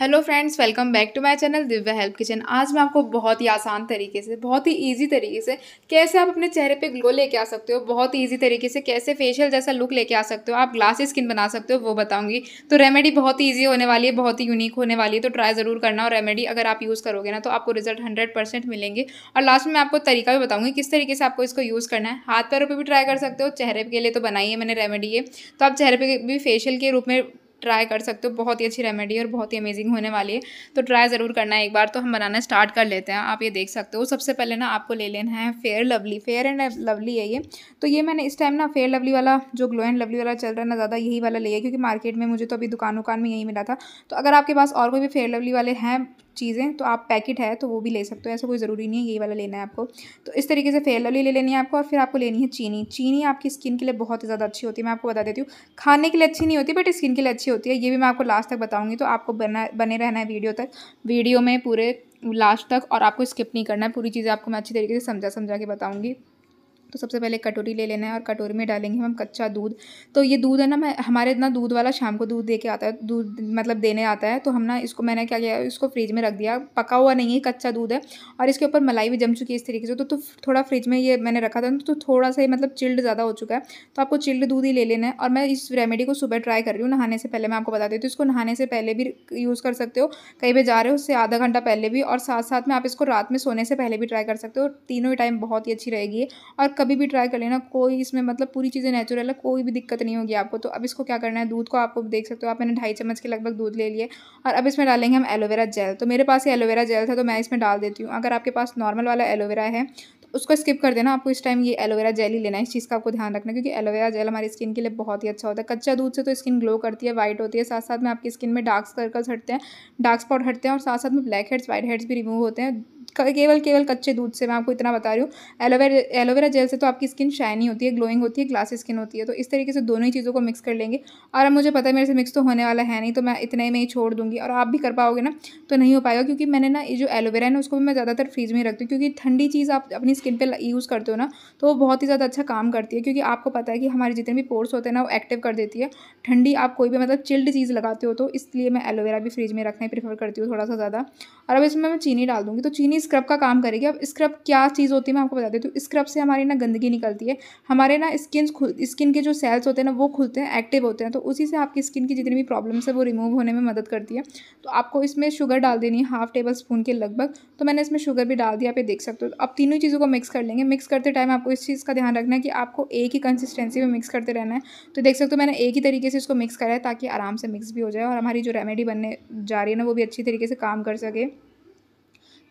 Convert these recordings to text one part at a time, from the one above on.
hello friends welcome back to my channel Divya help kitchen आज मैं आपको बहुत ही आसान तरीके से बहुत ही इजी तरीके से कैसे आप अपने चेहरे पे ग्लो लेके आ सकते हो बहुत ही इजी तरीके से कैसे फेशियल जैसा लुक लेके आ सकते हो आप ग्लासी स्किन बना सकते हो वो बताऊंगी तो रेमेडी बहुत ही ईजी होने वाली है बहुत ही यूनिक होने वाली है तो ट्राई ज़रूर करना और रेमेडी अगर आप यूज़ करोगे ना तो आपको रिजल्ट हंड्रेड मिलेंगे और लास्ट में मैं आपको तरीका भी बताऊँगी किस तरीके से आपको इसको यूज़ करना है हाथ पैरों पर भी ट्राई कर सकते हो चेहरे के लिए तो बनाई है मैंने रेमेडी ये तो आप चेहरे पर भी फेशियल के रूप में ट्राई कर सकते हो बहुत ही अच्छी रेमेडी और बहुत ही अमेजिंग होने वाली है तो ट्राई ज़रूर करना है एक बार तो हम बनाना स्टार्ट कर लेते हैं आप ये देख सकते हो सबसे पहले ना आपको ले लेना है Fair Lovely Fair and Lovely है ये तो ये मैंने इस टाइम ना फेयर लवली वाला जो ग्लो एंड लवली वाला चल रहा है ना ज़्यादा यही वाला लिया क्योंकि मार्केट में मुझे तो अभी दुकान वकान में यही मिला था तो अगर आपके पास और कोई भी फेयर लवली वाले हैं चीज़ें तो आप पैकेट है तो वो भी ले सकते हो ऐसा कोई ज़रूरी नहीं है यही वाला लेना है आपको तो इस तरीके से फेयर लवली ले लेनी है आपको और फिर आपको लेनी है चीनी चीनी आपकी स्किन के लिए बहुत ही ज़्यादा अच्छी होती है मैं आपको बता देती हूँ खाने के लिए अच्छी नहीं होती बट स्किन के लिए अच्छी होती है ये भी मैं आपको लास्ट तक बताऊँगी तो आपको बना बने रहना है वीडियो तक वीडियो में पूरे लास्ट तक और आपको स्किप नहीं करना है पूरी चीज़ें आपको मैं अच्छी तरीके से समझा समझा के बताऊँगी तो सबसे पहले कटोरी ले लेना है और कटोरी में डालेंगे हम कच्चा दूध तो ये दूध है ना मैं हमारे इतना दूध वाला शाम को दूध दे के आता है दूध मतलब देने आता है तो हम ना इसको मैंने क्या किया इसको फ्रिज में रख दिया पका हुआ नहीं है कच्चा दूध है और इसके ऊपर मलाई भी जम चुकी है इस तरीके से तो, तो थोड़ा फ्रिज में ये मैंने रखा था तो थोड़ा सा मतलब चिल्ड ज़्यादा हो चुका है तो आपको चिल्ड दूध ही ले लेना है और मैं इस रेमेडी को सुबह ट्राई कर रही हूँ नहाने से पहले मैं आपको बता देती हूँ इसको नहाने से पहले भी यूज़ कर सकते हो कहीं पर जा रहे हो उससे आधा घंटा पहले भी और साथ साथ में आप इसको रात में सोने से पहले भी ट्राई कर सकते हो तीनों ही टाइम बहुत ही अच्छी रहेगी और कभी भी ट्राई कर लेना कोई इसमें मतलब पूरी चीज़ें नेचुरल है कोई भी दिक्कत नहीं होगी आपको तो अब इसको क्या करना है दूध को आपको देख सकते हो आप मैंने ढाई चम्मच के लगभग दूध ले लिए और अब इसमें डालेंगे हम एलोवेरा जेल तो मेरे पास ये एलोवेरा जेल था तो मैं इसमें डाल देती हूँ अगर आपके पास नॉर्मल वाला एलोवेरा है उसको स्किप कर देना आपको इस टाइम ये एलोवेरा जेल ही लेना है इस चीज़ का आपको ध्यान रखना क्योंकि एलोवेरा जेल हमारी स्किन के लिए बहुत ही अच्छा होता है कच्चा दूध से तो स्किन ग्लो करती है वाइट होती है साथ साथ में आपकी स्किन में डार्क सर्कल्स हटते हैं डार्क स्पॉट हटते हैं और साथ साथ में ब्लैक हेड्स वाइट हेड्स भी रिमूव होते हैं केवल केवल कच्चे दूध से मैं आपको इतना बता रही हूँ एलोवेरा एलोवेरा जेल से तो आपकी स्किन शाइनी होती है ग्लोइंग होती है ग्लासी स्किन होती है तो इस तरीके से दोनों ही चीज़ों को मिक्स कर लेंगे और अब मुझे पता है मेरे से मिक्स तो होने वाला है नहीं तो मैं इतने में ही छोड़ दूँगी और आप भी कर पाओगे ना तो नहीं हो पाएगा क्योंकि मैंने ना ये जो एलोवेरा है ना उसको मैं ज़्यादातर फ्रीज में रखती हूँ क्योंकि ठंडी चीज़ आप अपनी स्किन पे यूज़ करते हो ना तो वो बहुत ही ज़्यादा अच्छा काम करती है क्योंकि आपको पता है कि हमारे जितने भी पोर्स होते हैं ना वो एक्टिव कर देती है ठंडी आप कोई भी मतलब चिल्ड चीज़ लगाते हो तो इसलिए मैं एलोवेरा भी फ्रिज में रखना ही प्रीफर करती हूँ थोड़ा सा ज़्यादा और अब इसमें मैं चीनी डाल दूँगी तो चीनी स्क्रब का काम करेगी अब स्क्रब क्या चीज़ होती है मैं आपको बता देती हूँ स्क्रब से हमारी ना गंदगी निकलती है हमारे ना स्किन स्किन के जो सेल्स होते हैं ना वो खुलते हैं एक्टिव होते हैं तो उसी से आपकी स्किन की जितनी भी प्रॉब्लम्स है वो रिमूव होने में मदद करती है तो आपको इसमें शुगर डाल देनी है हाफ टेबल स्पून के लगभग तो मैंने इसमें शुगर भी डाल दिया आप देख सकते हो अब तीनों चीज़ों को को मिक्स कर लेंगे मिक्स करते टाइम आपको इस चीज़ का ध्यान रखना है कि आपको एक ही कंसिस्टेंसी में मिक्स करते रहना है तो देख सकते हो मैंने एक ही तरीके से इसको मिक्स करा है ताकि आराम से मिक्स भी हो जाए और हमारी जो रेमेडी बनने जा रही है ना वो भी अच्छी तरीके से काम कर सके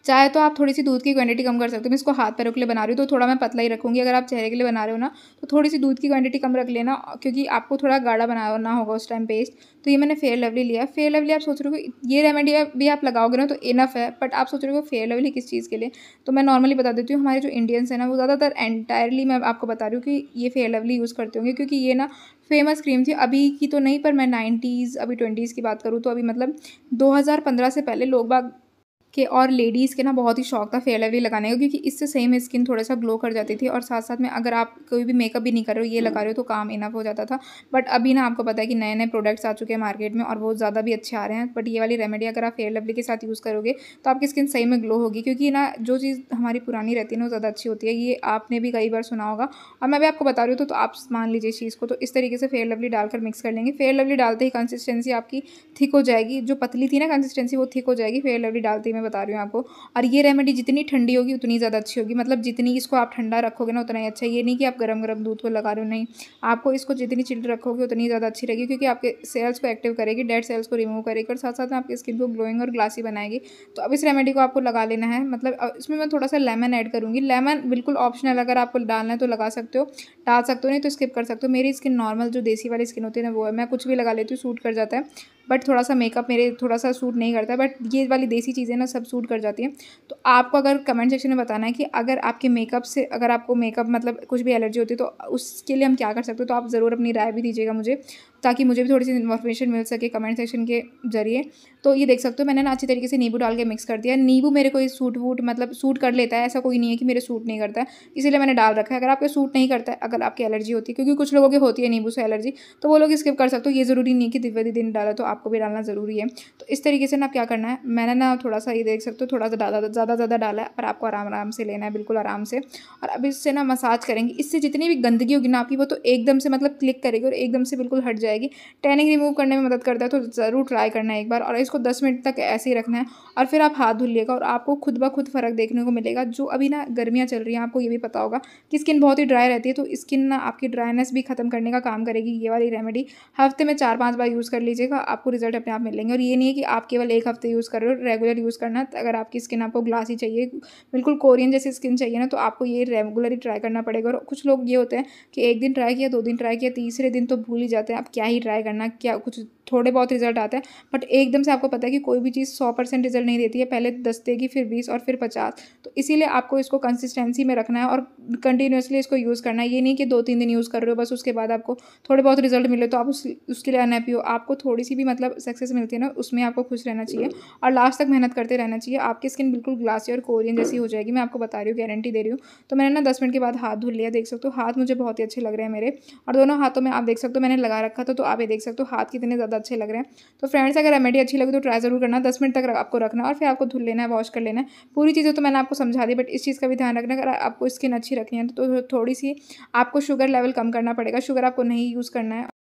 चाहे तो आप थोड़ी सी दूध की क्वांटिटी कम कर सकते हो मैं इसको हाथ पैरों के लिए बना रही हूँ तो थोड़ा मैं पतला ही रखूँगी अगर आप चेहरे के लिए बना रहे हो ना तो थोड़ी सी दूध की क्वांटिटी कम रख लेना क्योंकि आपको थोड़ा गाढ़ा बनाना होगा उस टाइम पेस्ट तो ये मैंने फेयर लवली लिया फेयर लवली आप सोच रहे हो ये रेमेडी भी आप लगाओगे ना तो इनफ है बट आप सोच रहे हो फेयर लवली किस चीज़ के लिए तो मैं नॉर्मली बता देती हूँ हमारे जो इंडियंस हैं ना वो ज़्यादातर एंटायरली मैं आपको बता रही हूँ कि ये फेयर लवली यूज़ करते होंगे क्योंकि ये ना फेमस क्रीम थी अभी की तो नहीं पर मैं नाइन्टीज़ अभी ट्वेंटीज़ की बात करूँ तो अभी मतलब पंद्रह से पहले लोग बाग के और लेडीज़ के ना बहुत ही शौक था फेयर लवली लगाने का क्योंकि इससे सही में स्किन थोड़ा सा ग्लो कर जाती थी और साथ साथ में अगर आप कोई भी मेकअप भी नहीं कर रहे हो ये लगा रहे हो तो काम इनफ हो जाता था बट अभी ना आपको पता है कि नए नए प्रोडक्ट्स आ चुके हैं मार्केट में और बहुत ज़्यादा भी अच्छे आ रहे हैं बट ये वाली रेमेडी अगर आप फेयर लवली के साथ यूज़ करोगे तो आपकी स्किन सही में ग्लो होगी क्योंकि ना जो चीज़ हमारी पुरानी रहती है ना वो ज़्यादा अच्छी होती है ये आपने भी कई बार सुना होगा और मैं भी आपको बता रही हूँ तो, तो आप मान लीजिए इस चीज़ को तो इस तरीके से फेयर लवली डालकर मिक्स कर लेंगे फेयर लवली डालते ही कंसिस्टेंसी आपकी थिक हो जाएगी जो पतली थी ना कंसिस्टेंसी वो थिक हो जाएगी फेयर लवली डालते ही मैं बता रही हूँ आपको और ये रेमेडी जितनी ठंडी होगी उतनी ज़्यादा अच्छी होगी मतलब जितनी इसको आप ठंडा रखोगे ना उतना ही अच्छा ये नहीं कि आप गर्म गर्म दूध को लगा रहे हो नहीं आपको इसको जितनी चिल्ड रखोगे उतनी ज़्यादा अच्छी रहेगी क्योंकि आपके सेल्स को एक्टिव करेगी डेड सेल्स को रिमूव करेगी और साथ साथ में आपकी स्किन को ग्लोइंग और ग्लासी बनाएगी तो अब इस रेमेडी को आपको लगा लेना है मतलब इसमें मैं थोड़ा सा लेमन ऐड करूँगी लेमन बिल्कुल ऑप्शनल अगर आपको डालना है तो लगा सकते हो डाल सकते हो नहीं तो स्किप कर सकते हो मेरी स्किन नॉर्मल जो देसी वाली स्किन होती है ना वो है मैं कुछ भी लगा लेती हूँ सूट कर जाता है बट थोड़ा सा मेकअप मेरे थोड़ा सा सूट नहीं करता बट ये वाली देसी चीज़ें ना सब सूट कर जाती हैं तो आपको अगर कमेंट सेक्शन में बताना है कि अगर आपके मेकअप से अगर आपको मेकअप मतलब कुछ भी एलर्जी होती है तो उसके लिए हम क्या कर सकते हो तो आप ज़रूर अपनी राय भी दीजिएगा मुझे ताकि मुझे भी थोड़ी सी इन्फॉर्मेशन मिल सके कमेंट सेक्शन के जरिए तो ये देख सकते हो मैंने ना अच्छी तरीके से नींबू डाल के मिक्स कर दिया नींबू मेरे कोई सूट वूट मतलब सूट कर लेता है ऐसा कोई नहीं है कि मेरे सूट नहीं करता है इसीलिए मैंने डाल रखा है अगर आपके सूट नहीं करता है अगर आपकी एलर्जी होती है क्योंकि कुछ लोगों की होती है नींबू से एलर्जी तो वो लोग स्किप कर सकते हो ये ज़रूरी नहीं कि दिव्य दिन डाला तो आपको भी डालना ज़रूरी है तो इस तरीके से ना आप क्या करना है मैंने ना थोड़ा सा ये देख सकते हो थोड़ा सा ज़्यादा ज़्यादा ज़्यादा डाला है पर आपको आराम आराम से लेना है बिल्कुल आराम से और अब इससे ना मसाज करेंगे इससे जितनी भी गंदगी होगी ना आपकी वो तो एकदम से मतलब क्लिक करेगी और एकदम से बिल्कुल हट जाएगी जाएगी टैनिंग रिमूव करने में मदद करता है तो ज़रूर ट्राई करना है एक बार और इसको दस मिनट तक ऐसे ही रखना है और फिर आप हाथ धुलिएगा और आपको खुद ब खुद फ़र्क देखने को मिलेगा जो अभी ना गर्मियाँ चल रही हैं आपको ये भी पता होगा कि स्किन बहुत ही ड्राई रहती है तो स्किन ना आपकी ड्राइनेस भी ख़त्म करने का काम करेगी ये वाली रेमेडी हफ्ते में चार पाँच बार यूज़ कर लीजिएगा आपको रिजल्ट अपने आप मिलेंगे और ये नहीं है कि आप केवल एक हफ्ते यूज़ कर रहे हो रेगुलर यूज़ करना अगर आपकी स्किन आपको ग्लासी चाहिए बिल्कुल कोरियन जैसी स्किन चाहिए ना तो आपको ये रेगुलरली ट्राई करना पड़ेगा और कुछ लोग ये होते हैं कि एक दिन ट्राई किया दो दिन ट्राई किया तीसरे दिन तो भूल ही जाते हैं आप क्या क्या ही ट्राई करना क्या कुछ थोड़े बहुत रिजल्ट आता है बट एकदम से आपको पता है कि कोई भी चीज़ सौ परसेंट रिजल्ट नहीं देती है पहले दस देगी फिर बीस और फिर पचास तो इसीलिए आपको इसको कंसिस्टेंसी में रखना है और कंटिन्यूसली इसको यूज़ करना है ये नहीं कि दो तीन दिन यूज़ कर रहे हो बस उसके बाद आपको थोड़े बहुत रिजल्ट मिले तो आप उस उसके लिए अनहैपी हो आपको थोड़ी सी भी मतलब सक्सेस मिलती है ना उसमें आपको खुश रहना चाहिए और लास्ट तक मेहनत करते रहना चाहिए आपकी स्किन बिल्कुल ग्लासी और कोरियन जैसी हो जाएगी मैं आपको बता रही हूँ गारंटी दे रही हूँ तो मैंने ना दस मिनट के बाद हाथ धुल लिया देख सकते हो हाथ मुझे बहुत ही अच्छे लग रहे हैं मेरे और दोनों हाथों में आप देख सकते हो मैंने लगा रखा था तो आप ये देख सकते हो हाथ कितने ज़्यादा ज़्यादा अच्छे लग रहे हैं तो फ्रेंड्स अगर रेमेडी अच्छी लगी तो ट्राई ज़रूर करना दस मिनट तक आपको रखना और फिर आपको धुल लेना है वॉश कर लेना है पूरी चीज़ें तो मैंने आपको समझा दी बट इस चीज़ का भी ध्यान रखना अगर आपको स्किन अच्छी रखनी है तो, तो थोड़ी सी आपको शुगर लेवल कम करना पड़ेगा शुगर आपको नहीं यूज़ करना है